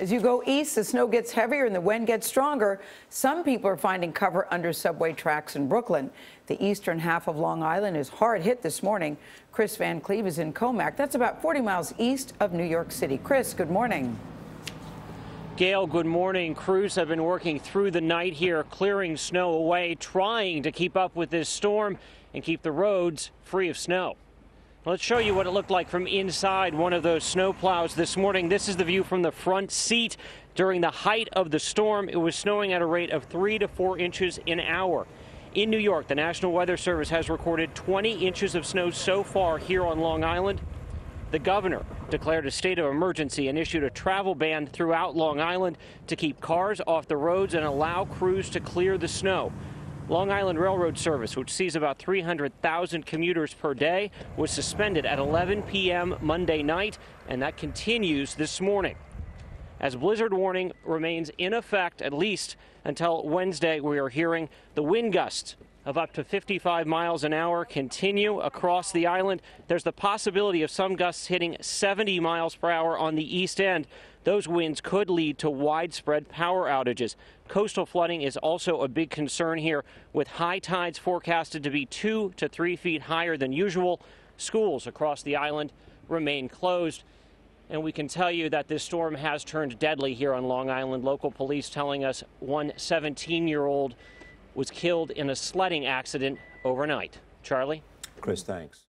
As you go east, the snow gets heavier and the wind gets stronger. Some people are finding cover under subway tracks in Brooklyn. The eastern half of Long Island is hard hit this morning. Chris Van Cleve is in Comac. That's about 40 miles east of New York City. Chris, good morning. Gail, good morning. Crews have been working through the night here, clearing snow away, trying to keep up with this storm and keep the roads free of snow. Let's show you what it looked like from inside one of those snow plows this morning. This is the view from the front seat. During the height of the storm, it was snowing at a rate of three to four inches an hour. In New York, the National Weather Service has recorded 20 inches of snow so far here on Long Island. The governor declared a state of emergency and issued a travel ban throughout Long Island to keep cars off the roads and allow crews to clear the snow. Long Island Railroad service, which sees about 300,000 commuters per day, was suspended at 11 p.m. Monday night, and that continues this morning. As blizzard warning remains in effect, at least until Wednesday, we are hearing the wind gusts of up to 55 miles an hour continue across the island. There's the possibility of some gusts hitting 70 miles per hour on the east end. Those winds could lead to widespread power outages. Coastal flooding is also a big concern here, with high tides forecasted to be two to three feet higher than usual. Schools across the island remain closed. And we can tell you that this storm has turned deadly here on Long Island. Local police telling us one 17 year old was killed in a sledding accident overnight. Charlie? Chris, thanks.